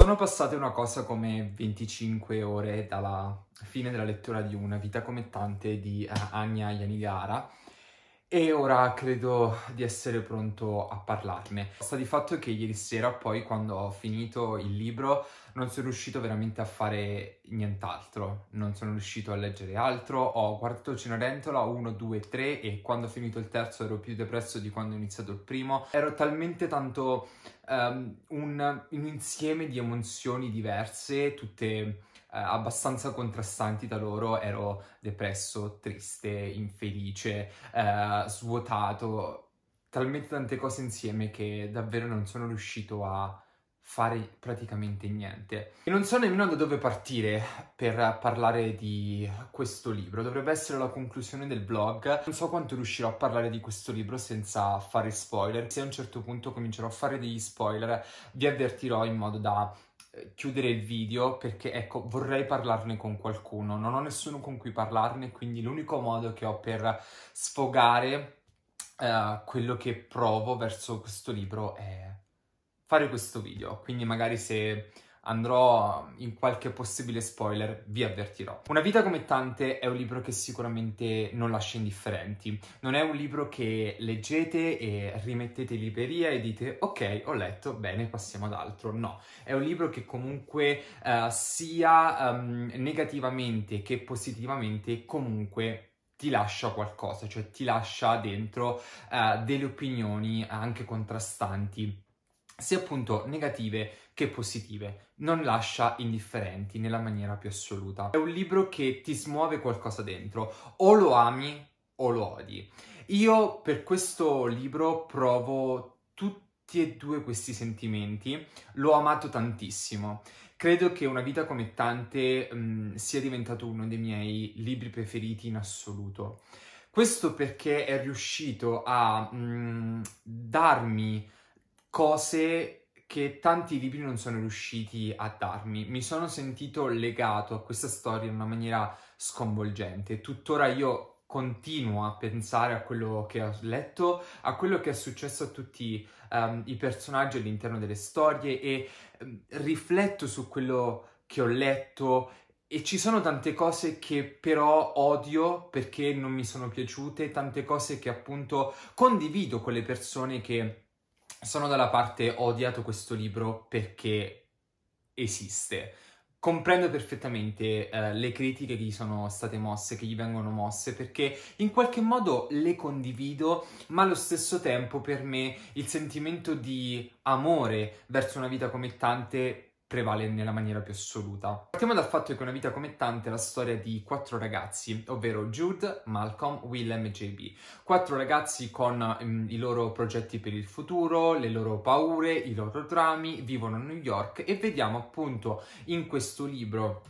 Sono passate una cosa come 25 ore dalla fine della lettura di Una vita come tante di eh, Anya Yanigara e ora credo di essere pronto a parlarne. Sta di fatto che ieri sera poi quando ho finito il libro non sono riuscito veramente a fare nient'altro, non sono riuscito a leggere altro, ho guardato Cenerentola 1, 2, 3 e quando ho finito il terzo ero più depresso di quando ho iniziato il primo, ero talmente tanto um, un, un insieme di emozioni diverse, tutte eh, abbastanza contrastanti da loro, ero depresso, triste, infelice, eh, svuotato, talmente tante cose insieme che davvero non sono riuscito a fare praticamente niente. E non so nemmeno da dove partire per parlare di questo libro, dovrebbe essere la conclusione del blog. Non so quanto riuscirò a parlare di questo libro senza fare spoiler. Se a un certo punto comincerò a fare degli spoiler, vi avvertirò in modo da eh, chiudere il video perché ecco vorrei parlarne con qualcuno non ho nessuno con cui parlarne quindi l'unico modo che ho per sfogare uh, quello che provo verso questo libro è fare questo video quindi magari se andrò in qualche possibile spoiler, vi avvertirò. Una vita come tante è un libro che sicuramente non lascia indifferenti. Non è un libro che leggete e rimettete in libreria e dite ok, ho letto, bene, passiamo ad altro. No, è un libro che comunque uh, sia um, negativamente che positivamente comunque ti lascia qualcosa, cioè ti lascia dentro uh, delle opinioni anche contrastanti sia appunto negative che positive, non lascia indifferenti nella maniera più assoluta. È un libro che ti smuove qualcosa dentro, o lo ami o lo odi. Io per questo libro provo tutti e due questi sentimenti, l'ho amato tantissimo. Credo che Una vita come tante mh, sia diventato uno dei miei libri preferiti in assoluto. Questo perché è riuscito a mh, darmi cose che tanti libri non sono riusciti a darmi. Mi sono sentito legato a questa storia in una maniera sconvolgente. Tuttora io continuo a pensare a quello che ho letto, a quello che è successo a tutti um, i personaggi all'interno delle storie e um, rifletto su quello che ho letto e ci sono tante cose che però odio perché non mi sono piaciute, tante cose che appunto condivido con le persone che sono dalla parte ho odiato questo libro perché esiste. Comprendo perfettamente eh, le critiche che gli sono state mosse, che gli vengono mosse, perché in qualche modo le condivido, ma allo stesso tempo per me il sentimento di amore verso una vita come tante prevale nella maniera più assoluta. Partiamo dal fatto che una vita come tante è la storia di quattro ragazzi, ovvero Jude, Malcolm, Willem e JB. Quattro ragazzi con um, i loro progetti per il futuro, le loro paure, i loro drammi, vivono a New York e vediamo appunto in questo libro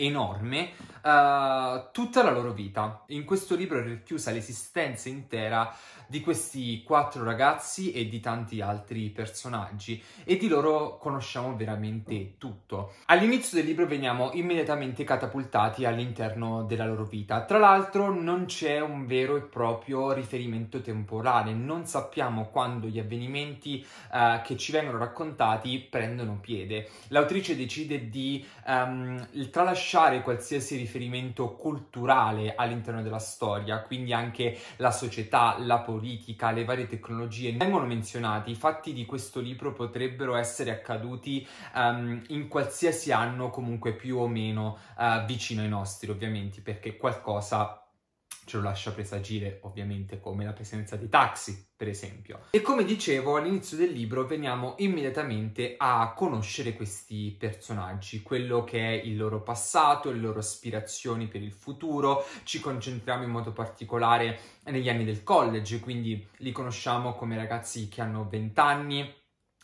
enorme uh, tutta la loro vita. In questo libro è racchiusa l'esistenza intera di questi quattro ragazzi e di tanti altri personaggi e di loro conosciamo veramente tutto. All'inizio del libro veniamo immediatamente catapultati all'interno della loro vita. Tra l'altro non c'è un vero e proprio riferimento temporale, non sappiamo quando gli avvenimenti uh, che ci vengono raccontati prendono piede. L'autrice decide di um, tralasciare tralasciare qualsiasi riferimento culturale all'interno della storia, quindi anche la società, la politica, le varie tecnologie. Vengono menzionati, i fatti di questo libro potrebbero essere accaduti um, in qualsiasi anno, comunque più o meno uh, vicino ai nostri, ovviamente, perché qualcosa ce lo lascia presagire ovviamente come la presenza dei taxi, per esempio. E come dicevo all'inizio del libro veniamo immediatamente a conoscere questi personaggi, quello che è il loro passato, le loro aspirazioni per il futuro, ci concentriamo in modo particolare negli anni del college, quindi li conosciamo come ragazzi che hanno 20 anni,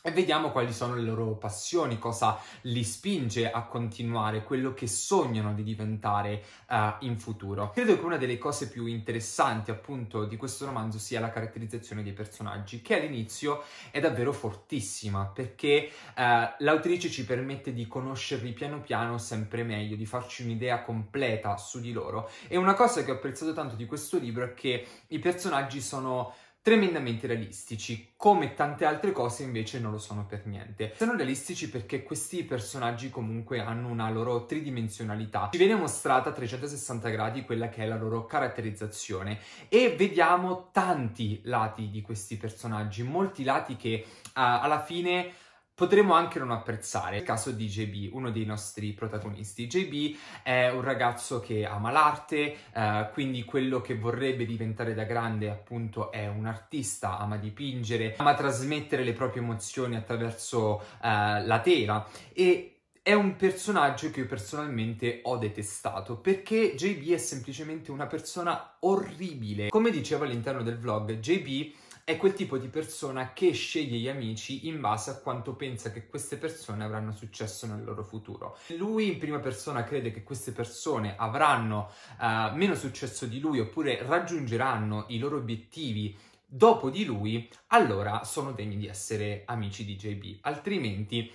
e vediamo quali sono le loro passioni, cosa li spinge a continuare, quello che sognano di diventare uh, in futuro. Credo che una delle cose più interessanti appunto di questo romanzo sia la caratterizzazione dei personaggi, che all'inizio è davvero fortissima perché uh, l'autrice ci permette di conoscerli piano piano sempre meglio, di farci un'idea completa su di loro. E una cosa che ho apprezzato tanto di questo libro è che i personaggi sono tremendamente realistici, come tante altre cose invece non lo sono per niente. Sono realistici perché questi personaggi comunque hanno una loro tridimensionalità, ci viene mostrata a 360 gradi quella che è la loro caratterizzazione e vediamo tanti lati di questi personaggi, molti lati che uh, alla fine potremmo anche non apprezzare. Il caso di JB, uno dei nostri protagonisti. JB è un ragazzo che ama l'arte, eh, quindi quello che vorrebbe diventare da grande appunto è un artista, ama dipingere, ama trasmettere le proprie emozioni attraverso eh, la tela e è un personaggio che io personalmente ho detestato perché JB è semplicemente una persona orribile. Come dicevo all'interno del vlog, JB è quel tipo di persona che sceglie gli amici in base a quanto pensa che queste persone avranno successo nel loro futuro. Lui in prima persona crede che queste persone avranno uh, meno successo di lui oppure raggiungeranno i loro obiettivi dopo di lui, allora sono degni di essere amici di JB, altrimenti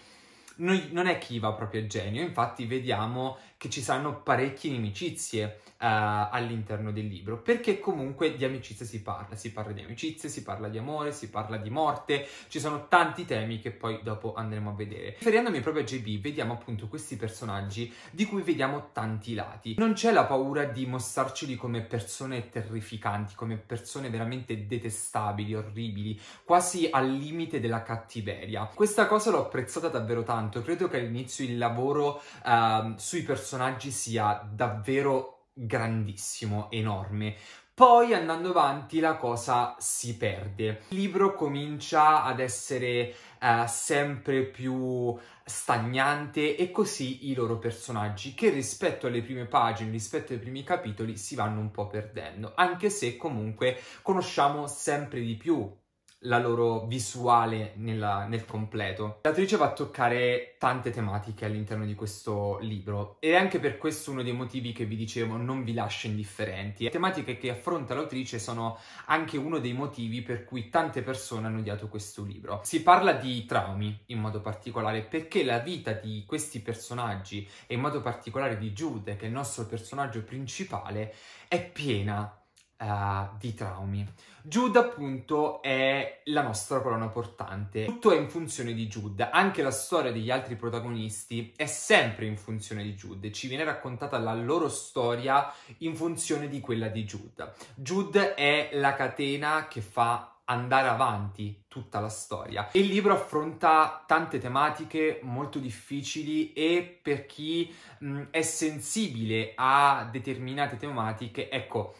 non è chi va proprio a genio. Infatti vediamo che ci saranno parecchie inimicizie uh, all'interno del libro, perché comunque di amicizia si parla, si parla di amicizie, si parla di amore, si parla di morte, ci sono tanti temi che poi dopo andremo a vedere. Riferendomi proprio a JB, vediamo appunto questi personaggi di cui vediamo tanti lati. Non c'è la paura di mostrarceli come persone terrificanti, come persone veramente detestabili, orribili, quasi al limite della cattiveria. Questa cosa l'ho apprezzata davvero tanto, credo che all'inizio il lavoro uh, sui personaggi personaggi sia davvero grandissimo, enorme. Poi andando avanti la cosa si perde. Il libro comincia ad essere eh, sempre più stagnante e così i loro personaggi che rispetto alle prime pagine, rispetto ai primi capitoli si vanno un po' perdendo, anche se comunque conosciamo sempre di più la loro visuale nella, nel completo. L'autrice va a toccare tante tematiche all'interno di questo libro ed è anche per questo uno dei motivi che vi dicevo non vi lascia indifferenti. Le tematiche che affronta l'autrice sono anche uno dei motivi per cui tante persone hanno odiato questo libro. Si parla di traumi in modo particolare perché la vita di questi personaggi e in modo particolare di Jude, che è il nostro personaggio principale, è piena uh, di traumi. Jude appunto è la nostra colonna portante, tutto è in funzione di Jude, anche la storia degli altri protagonisti è sempre in funzione di Jude, ci viene raccontata la loro storia in funzione di quella di Jude. Jude è la catena che fa andare avanti tutta la storia. Il libro affronta tante tematiche molto difficili e per chi mh, è sensibile a determinate tematiche, ecco,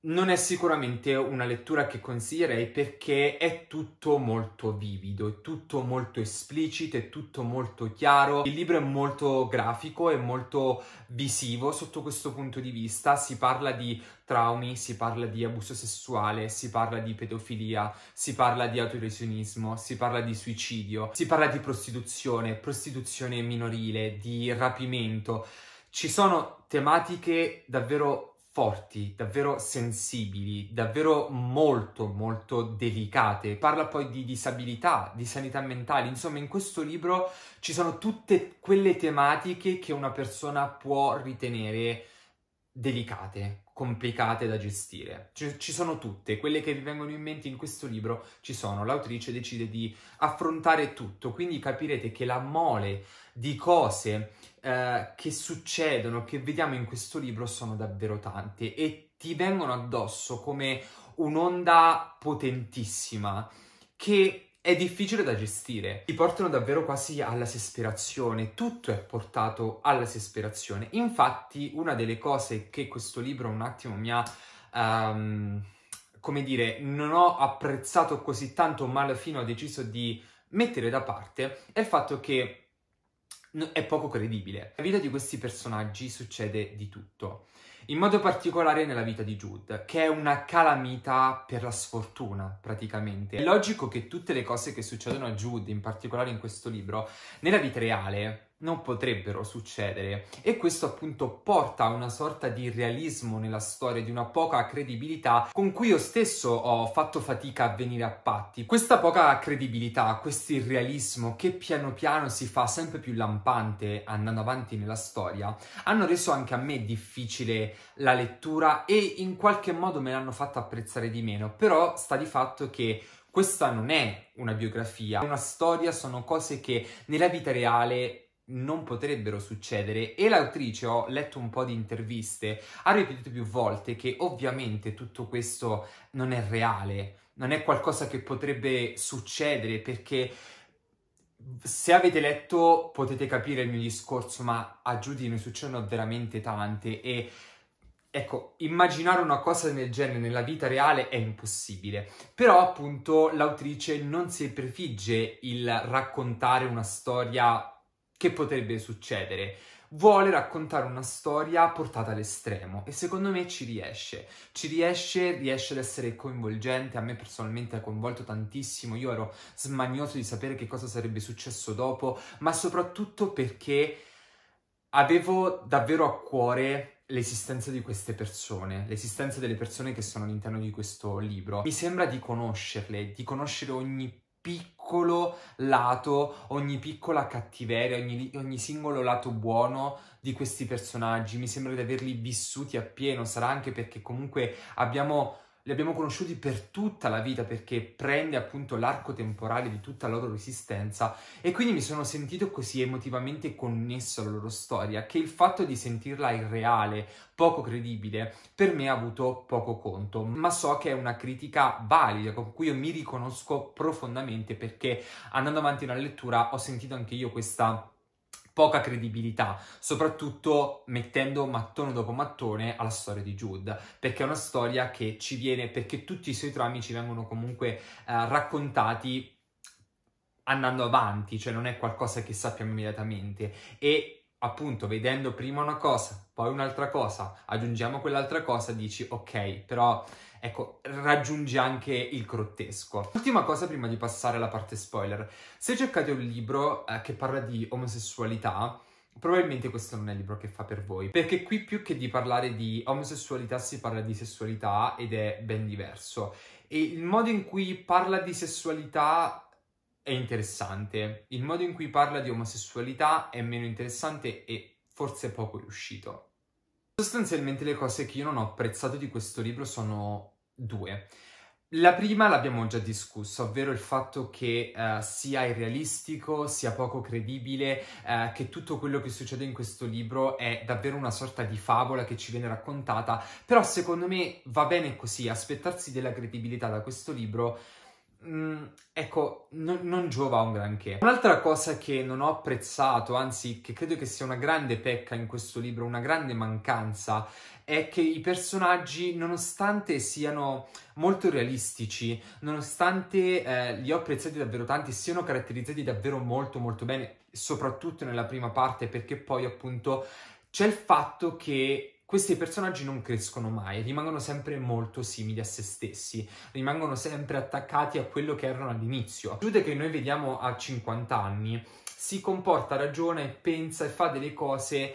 non è sicuramente una lettura che consiglierei perché è tutto molto vivido, è tutto molto esplicito, è tutto molto chiaro. Il libro è molto grafico, è molto visivo sotto questo punto di vista. Si parla di traumi, si parla di abuso sessuale, si parla di pedofilia, si parla di autolesionismo, si parla di suicidio, si parla di prostituzione, prostituzione minorile, di rapimento. Ci sono tematiche davvero forti, davvero sensibili, davvero molto molto delicate. Parla poi di disabilità, di sanità mentale, insomma in questo libro ci sono tutte quelle tematiche che una persona può ritenere delicate, complicate da gestire. Ci, ci, sono tutte, quelle che vi vengono in mente in questo libro ci sono. L'autrice decide di affrontare tutto, quindi capirete che la mole di cose eh, che succedono, che vediamo in questo libro sono davvero tante e ti vengono addosso come un'onda potentissima che è difficile da gestire. Ti portano davvero quasi alla sesperazione, tutto è portato alla sesperazione. Infatti, una delle cose che questo libro un attimo mi ha um, come dire, non ho apprezzato così tanto, ma alla fine ho deciso di mettere da parte è il fatto che è poco credibile. Nella vita di questi personaggi succede di tutto. In modo particolare nella vita di Jude, che è una calamita per la sfortuna, praticamente. È logico che tutte le cose che succedono a Jude, in particolare in questo libro, nella vita reale non potrebbero succedere e questo appunto porta a una sorta di realismo nella storia di una poca credibilità con cui io stesso ho fatto fatica a venire a patti. Questa poca credibilità, questo irrealismo che piano piano si fa sempre più lampante andando avanti nella storia, hanno reso anche a me difficile la lettura e in qualche modo me l'hanno fatto apprezzare di meno, però sta di fatto che questa non è una biografia, una storia sono cose che nella vita reale non potrebbero succedere e l'autrice ho letto un po' di interviste ha ripetuto più volte che ovviamente tutto questo non è reale non è qualcosa che potrebbe succedere perché se avete letto potete capire il mio discorso ma a Giudino succedono veramente tante e Ecco, immaginare una cosa del genere nella vita reale è impossibile, però appunto l'autrice non si prefigge il raccontare una storia che potrebbe succedere. Vuole raccontare una storia portata all'estremo e secondo me ci riesce. Ci riesce, riesce ad essere coinvolgente, a me personalmente ha coinvolto tantissimo, io ero smanioso di sapere che cosa sarebbe successo dopo, ma soprattutto perché avevo davvero a cuore l'esistenza di queste persone, l'esistenza delle persone che sono all'interno di questo libro. Mi sembra di conoscerle, di conoscere ogni piccolo lato, ogni piccola cattiveria, ogni, ogni, singolo lato buono di questi personaggi. Mi sembra di averli vissuti appieno, sarà anche perché comunque abbiamo li abbiamo conosciuti per tutta la vita perché prende appunto l'arco temporale di tutta la loro esistenza e quindi mi sono sentito così emotivamente connesso alla loro storia che il fatto di sentirla irreale, poco credibile, per me ha avuto poco conto, ma so che è una critica valida con cui io mi riconosco profondamente perché andando avanti nella lettura ho sentito anche io questa poca credibilità, soprattutto mettendo mattone dopo mattone alla storia di Jude, perché è una storia che ci viene, perché tutti i suoi drammi ci vengono comunque eh, raccontati andando avanti, cioè non è qualcosa che sappiamo immediatamente e appunto vedendo prima una cosa, poi un'altra cosa, aggiungiamo quell'altra cosa, dici ok, però ecco, raggiunge anche il grottesco. Ultima cosa prima di passare alla parte spoiler. Se cercate un libro eh, che parla di omosessualità, probabilmente questo non è il libro che fa per voi, perché qui più che di parlare di omosessualità si parla di sessualità ed è ben diverso. E il modo in cui parla di sessualità è interessante, il modo in cui parla di omosessualità è meno interessante e forse poco riuscito. Sostanzialmente le cose che io non ho apprezzato di questo libro sono due. La prima l'abbiamo già discussa, ovvero il fatto che uh, sia irrealistico, sia poco credibile, uh, che tutto quello che succede in questo libro è davvero una sorta di favola che ci viene raccontata, però secondo me va bene così, aspettarsi della credibilità da questo libro Mm, ecco, no, non giova un granché. Un'altra cosa che non ho apprezzato, anzi che credo che sia una grande pecca in questo libro, una grande mancanza, è che i personaggi, nonostante siano molto realistici, nonostante eh, li ho apprezzati davvero tanti, siano caratterizzati davvero molto molto bene, soprattutto nella prima parte, perché poi appunto c'è il fatto che questi personaggi non crescono mai, rimangono sempre molto simili a se stessi, rimangono sempre attaccati a quello che erano all'inizio. Jude che noi vediamo a 50 anni si comporta, ragiona e pensa e fa delle cose eh,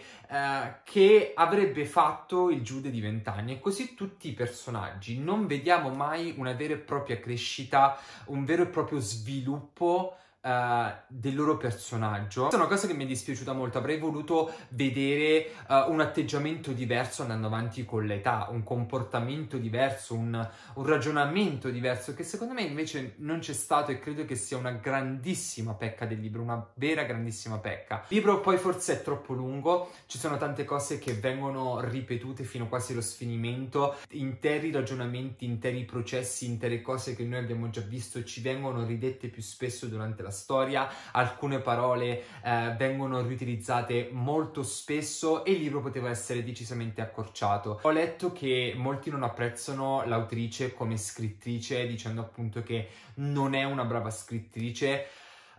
che avrebbe fatto il Jude di 20 anni e così tutti i personaggi. Non vediamo mai una vera e propria crescita, un vero e proprio sviluppo Uh, del loro personaggio. Questa è una cosa che mi è dispiaciuta molto, avrei voluto vedere uh, un atteggiamento diverso andando avanti con l'età, un comportamento diverso, un, un ragionamento diverso che secondo me invece non c'è stato e credo che sia una grandissima pecca del libro, una vera grandissima pecca. Il libro poi forse è troppo lungo, ci sono tante cose che vengono ripetute fino quasi allo sfinimento, interi ragionamenti, interi processi, intere cose che noi abbiamo già visto ci vengono ridette più spesso durante la storia, alcune parole eh, vengono riutilizzate molto spesso e il libro poteva essere decisamente accorciato. Ho letto che molti non apprezzano l'autrice come scrittrice dicendo appunto che non è una brava scrittrice.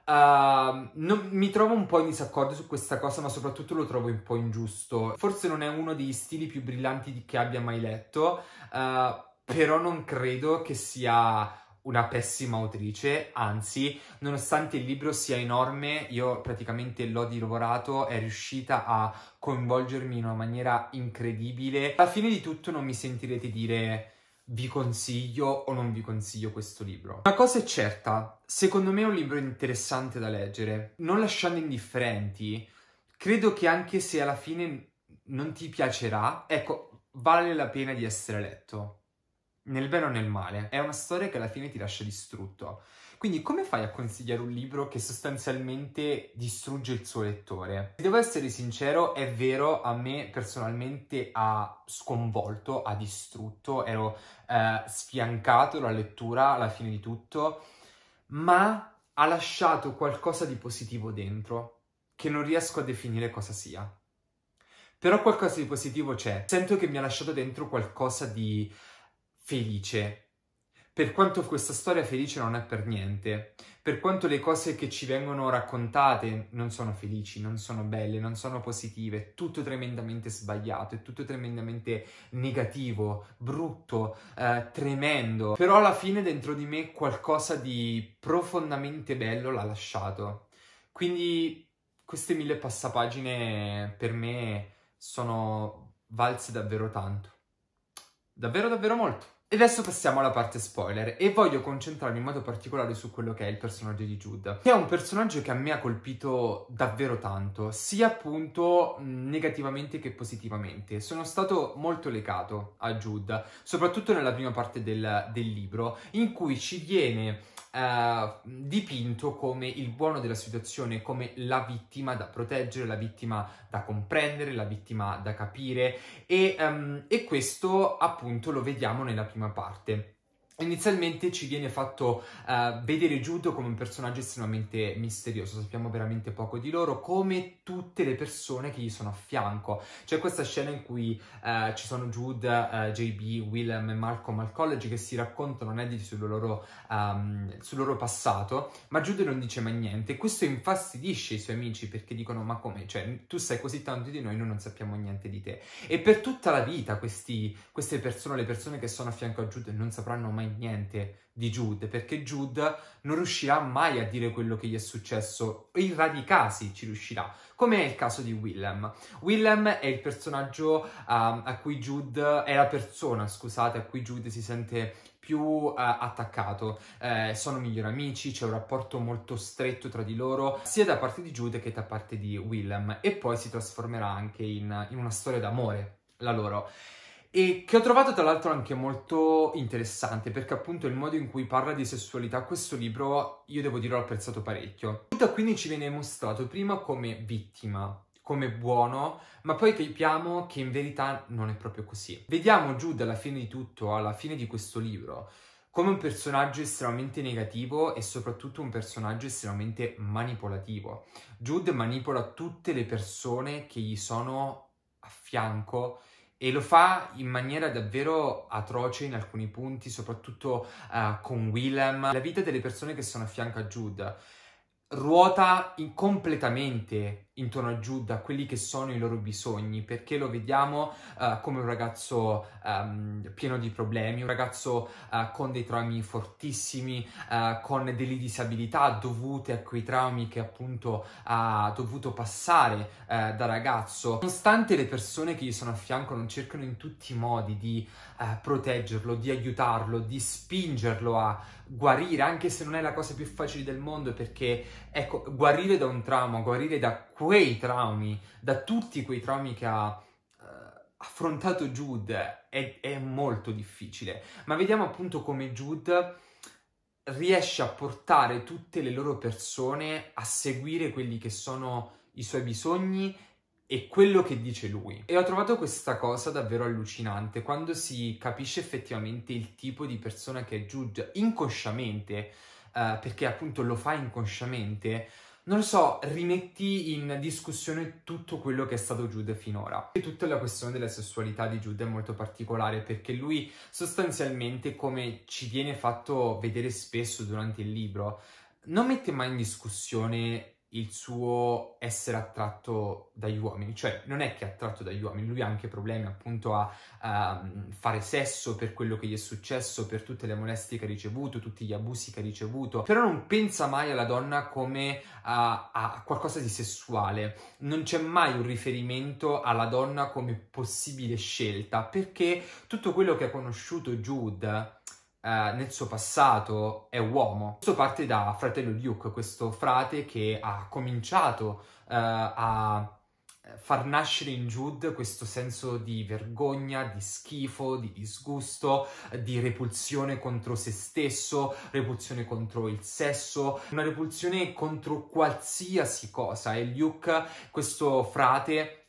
Uh, non, mi trovo un po' in disaccordo su questa cosa, ma soprattutto lo trovo un po' ingiusto. Forse non è uno degli stili più brillanti di che abbia mai letto, uh, però non credo che sia una pessima autrice, anzi, nonostante il libro sia enorme, io praticamente l'ho divorato, è riuscita a coinvolgermi in una maniera incredibile. Alla fine di tutto non mi sentirete dire vi consiglio o non vi consiglio questo libro. Una cosa è certa, secondo me è un libro interessante da leggere, non lasciando indifferenti. Credo che anche se alla fine non ti piacerà, ecco, vale la pena di essere letto nel bene o nel male. È una storia che alla fine ti lascia distrutto. Quindi come fai a consigliare un libro che sostanzialmente distrugge il suo lettore? Se devo essere sincero, è vero, a me personalmente ha sconvolto, ha distrutto, ero eh, sfiancato dalla lettura alla fine di tutto, ma ha lasciato qualcosa di positivo dentro, che non riesco a definire cosa sia. Però qualcosa di positivo c'è. Sento che mi ha lasciato dentro qualcosa di felice. Per quanto questa storia felice non è per niente, per quanto le cose che ci vengono raccontate non sono felici, non sono belle, non sono positive, è tutto tremendamente sbagliato, è tutto tremendamente negativo, brutto, eh, tremendo, però alla fine dentro di me qualcosa di profondamente bello l'ha lasciato. Quindi queste mille passapagine per me sono valse davvero tanto, davvero davvero molto. E adesso passiamo alla parte spoiler e voglio concentrarmi in modo particolare su quello che è il personaggio di Jude, che è un personaggio che a me ha colpito davvero tanto, sia appunto negativamente che positivamente. Sono stato molto legato a Jude, soprattutto nella prima parte del, del libro, in cui ci viene eh, dipinto come il buono della situazione, come la vittima da proteggere, la vittima da comprendere, la vittima da capire e, ehm, e questo appunto lo vediamo nella prima parte. Inizialmente ci viene fatto uh, vedere Judo come un personaggio estremamente misterioso, sappiamo veramente poco di loro, come tutte le persone che gli sono a fianco. C'è questa scena in cui uh, ci sono Jude, uh, eh, JB, Willem e Malcolm al college che si raccontano aneddoti sul, um, sul loro, passato, ma Jude non dice mai niente. Questo infastidisce i suoi amici perché dicono ma come? Cioè tu sai così tanto di noi, noi non sappiamo niente di te. E per tutta la vita questi, queste persone, le persone che sono a fianco a Jude non sapranno mai niente niente di Jude, perché Jude non riuscirà mai a dire quello che gli è successo, in rari casi ci riuscirà, come è il caso di Willem. Willem è il personaggio uh, a cui Jude, è la persona, scusate, a cui Jude si sente più uh, attaccato. Eh, sono migliori amici, c'è un rapporto molto stretto tra di loro, sia da parte di Jude che da parte di Willem, e poi si trasformerà anche in, in una storia d'amore, la loro e che ho trovato tra l'altro anche molto interessante perché appunto il modo in cui parla di sessualità questo libro io devo dire l'ho apprezzato parecchio. Da quindi ci viene mostrato prima come vittima, come buono, ma poi capiamo che in verità non è proprio così. Vediamo Jude alla fine di tutto, alla fine di questo libro, come un personaggio estremamente negativo e soprattutto un personaggio estremamente manipolativo. Jude manipola tutte le persone che gli sono a fianco e lo fa in maniera davvero atroce in alcuni punti, soprattutto uh, con Willem. La vita delle persone che sono a fianco a Jude ruota in completamente intorno a Giuda quelli che sono i loro bisogni, perché lo vediamo uh, come un ragazzo um, pieno di problemi, un ragazzo uh, con dei traumi fortissimi, uh, con delle disabilità dovute a quei traumi che appunto ha dovuto passare da ragazzo. Nonostante le persone che gli sono a fianco non cercano in tutti i modi di eh, proteggerlo, di aiutarlo, di spingerlo a guarire, anche se non è la cosa più facile del mondo, perché ecco, guarire da un trauma, guarire da quei traumi, da tutti quei traumi che ha eh, affrontato Jude è, è molto difficile. Ma vediamo appunto come Jude riesce a portare tutte le loro persone a seguire quelli che sono i suoi bisogni e quello che dice lui. E ho trovato questa cosa davvero allucinante quando si capisce effettivamente il tipo di persona che è giudica inconsciamente, eh, perché appunto lo fa inconsciamente. Non lo so, rimetti in discussione tutto quello che è stato Jude finora. E tutta la questione della sessualità di Jude è molto particolare perché lui sostanzialmente, come ci viene fatto vedere spesso durante il libro, non mette mai in discussione il suo essere attratto dagli uomini, cioè non è che è attratto dagli uomini, lui ha anche problemi appunto a, a ehm, fare sesso per quello che gli è successo, per tutte le molestie che ha ricevuto, tutti gli abusi che ha ricevuto, però non pensa mai alla donna come a, a qualcosa di sessuale, non c'è mai un riferimento alla donna come possibile scelta, perché tutto quello che ha conosciuto Jude eh, nel suo passato è uomo. Questo parte da fratello Luke, questo frate che ha cominciato uh, a far nascere in Jude questo senso di vergogna, di schifo, di disgusto, di repulsione contro se stesso, repulsione contro il sesso, una repulsione contro qualsiasi cosa. E Luke, questo frate,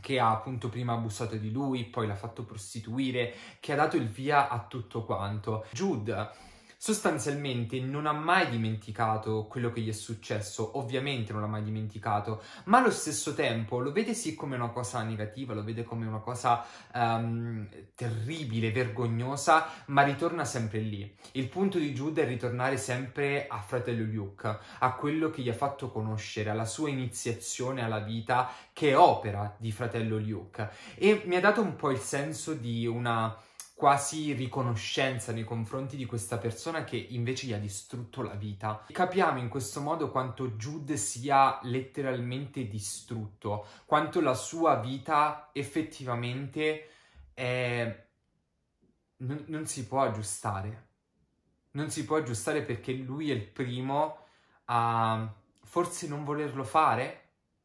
che ha appunto prima abusato di lui, poi l'ha fatto prostituire, che ha dato il via a tutto quanto. Jude sostanzialmente non ha mai dimenticato quello che gli è successo, ovviamente non l'ha mai dimenticato, ma allo stesso tempo lo vede sì come una cosa negativa, lo vede come una cosa um, terribile, vergognosa, ma ritorna sempre lì. Il punto di Giuda è ritornare sempre a fratello Luke, a quello che gli ha fatto conoscere, alla sua iniziazione alla vita che è opera di fratello Luke e mi ha dato un po' il senso di una quasi riconoscenza nei confronti di questa persona che invece gli ha distrutto la vita. Capiamo in questo modo quanto Jude sia letteralmente distrutto, quanto la sua vita effettivamente è... non, non si può aggiustare. Non si può aggiustare perché lui è il primo a forse non volerlo fare,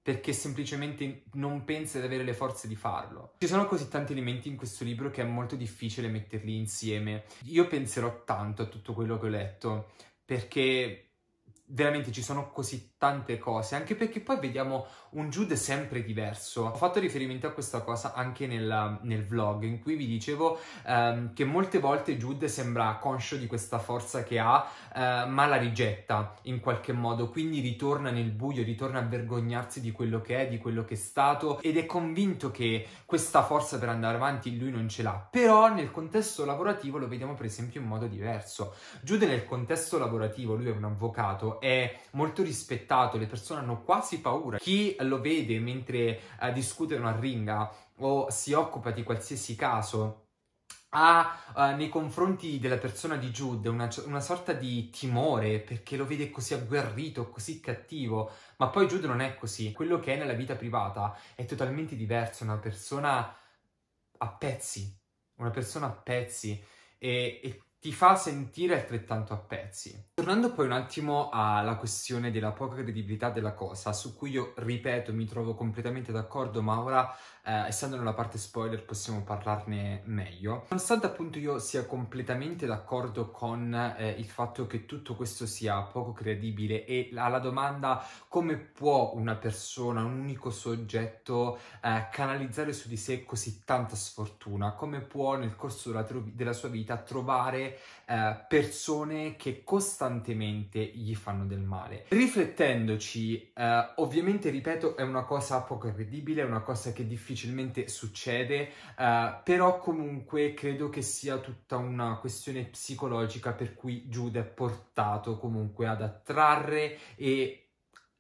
perché semplicemente non pensa di avere le forze di farlo. Ci sono così tanti elementi in questo libro che è molto difficile metterli insieme. Io penserò tanto a tutto quello che ho letto perché veramente ci sono così tante cose, anche perché poi vediamo un Jude sempre diverso. Ho fatto riferimento a questa cosa anche nel, nel vlog in cui vi dicevo ehm, che molte volte Jude sembra conscio di questa forza che ha, eh, ma la rigetta in qualche modo, quindi ritorna nel buio, ritorna a vergognarsi di quello che è, di quello che è stato ed è convinto che questa forza per andare avanti lui non ce l'ha. Però nel contesto lavorativo lo vediamo per esempio in modo diverso. Jude nel contesto lavorativo, lui è un avvocato è molto rispettato, le persone hanno quasi paura. Chi lo vede mentre eh, discute una ringa o si occupa di qualsiasi caso ha uh, nei confronti della persona di Jude una, una, sorta di timore perché lo vede così agguerrito, così cattivo, ma poi Jude non è così. Quello che è nella vita privata è totalmente diverso, una persona a pezzi, una persona a pezzi e, e ti fa sentire altrettanto a pezzi. Tornando poi un attimo alla questione della poca credibilità della cosa, su cui io ripeto mi trovo completamente d'accordo, ma ora eh, essendo nella parte spoiler possiamo parlarne meglio. Nonostante appunto io sia completamente d'accordo con eh, il fatto che tutto questo sia poco credibile e alla domanda come può una persona, un unico soggetto eh, canalizzare su di sé così tanta sfortuna, come può nel corso della, della sua vita trovare eh, persone che costantemente gli fanno del male. Riflettendoci, eh, ovviamente ripeto, è una cosa poco credibile, è una cosa che difficilmente succede, eh, però comunque credo che sia tutta una questione psicologica per cui Jude è portato comunque ad attrarre e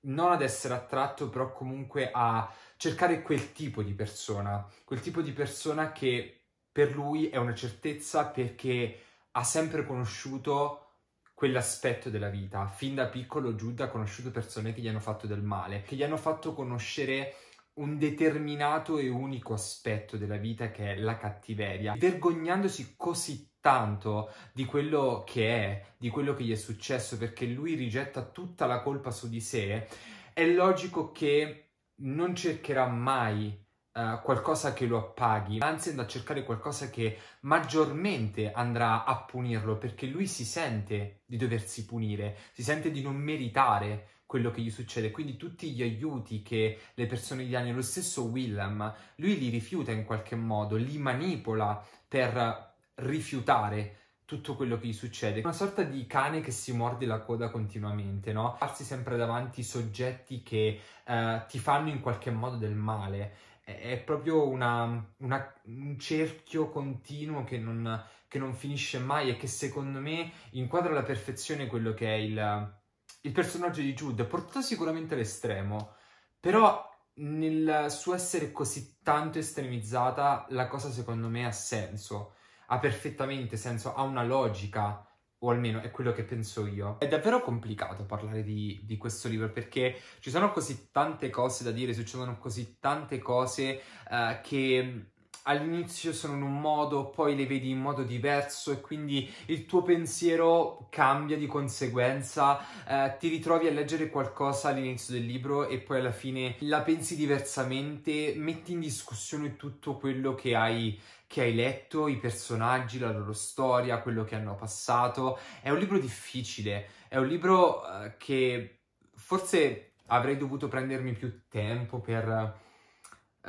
non ad essere attratto, però comunque a cercare quel tipo di persona, quel tipo di persona che per lui è una certezza perché ha sempre conosciuto quell'aspetto della vita. Fin da piccolo Jude ha conosciuto persone che gli hanno fatto del male, che gli hanno fatto conoscere un determinato e unico aspetto della vita che è la cattiveria, vergognandosi così tanto di quello che è, di quello che gli è successo, perché lui rigetta tutta la colpa su di sé, è logico che non cercherà mai di eh, qualcosa che lo appaghi, anzi andrà a cercare qualcosa che maggiormente andrà a punirlo perché lui si sente di doversi punire, si sente di non meritare quello che gli succede. Quindi tutti gli aiuti che le persone gli danno, lo stesso Willem, lui li rifiuta in qualche modo, li manipola per rifiutare tutto quello che gli succede. Una sorta di cane che si morde la coda continuamente, no? Farsi sempre davanti soggetti che eh, ti fanno in qualche modo del male è proprio una, una, un cerchio continuo che non, che non, finisce mai e che secondo me inquadra alla perfezione quello che è il, il personaggio di Jude, portato sicuramente all'estremo, però nel suo essere così tanto estremizzata la cosa secondo me ha senso, ha perfettamente senso, ha una logica, o almeno è quello che penso io. È davvero complicato parlare di, di, questo libro perché ci sono così tante cose da dire, succedono così tante cose uh, che mm, all'inizio sono in un modo, poi le vedi in modo diverso e quindi il tuo pensiero cambia di conseguenza, eh, ti ritrovi a leggere qualcosa all'inizio del libro e poi alla fine la pensi diversamente, metti in discussione tutto quello che hai che hai letto, i personaggi, la loro storia, quello che hanno passato. È un libro difficile, è un libro eh, che forse avrei dovuto prendermi più tempo per, uh,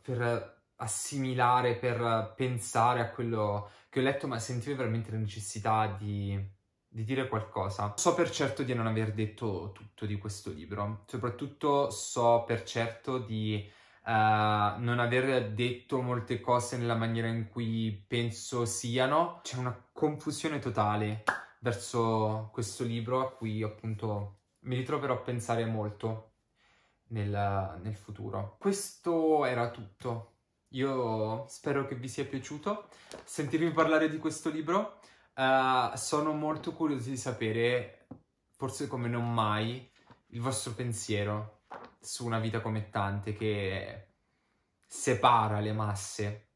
per assimilare, per pensare a quello che ho letto, ma sentivo veramente la necessità di di dire qualcosa. So per certo di non aver detto tutto di questo libro, soprattutto so per certo di Uh, non aver detto molte cose nella maniera in cui penso siano. C'è una confusione totale verso questo libro a cui appunto mi ritroverò a pensare molto nel, nel futuro. Questo era tutto. Io spero che vi sia piaciuto sentirvi parlare di questo libro. Uh, sono molto curioso di sapere, forse come non mai, il vostro pensiero su una vita come tante che separa le masse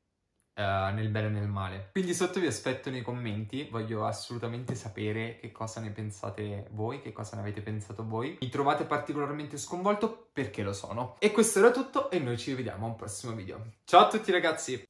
uh, nel bene e nel male. Quindi sotto vi aspetto nei commenti, voglio assolutamente sapere che cosa ne pensate voi, che cosa ne avete pensato voi. Mi trovate particolarmente sconvolto perché lo sono. E questo era tutto e noi ci vediamo a un prossimo video. Ciao a tutti ragazzi!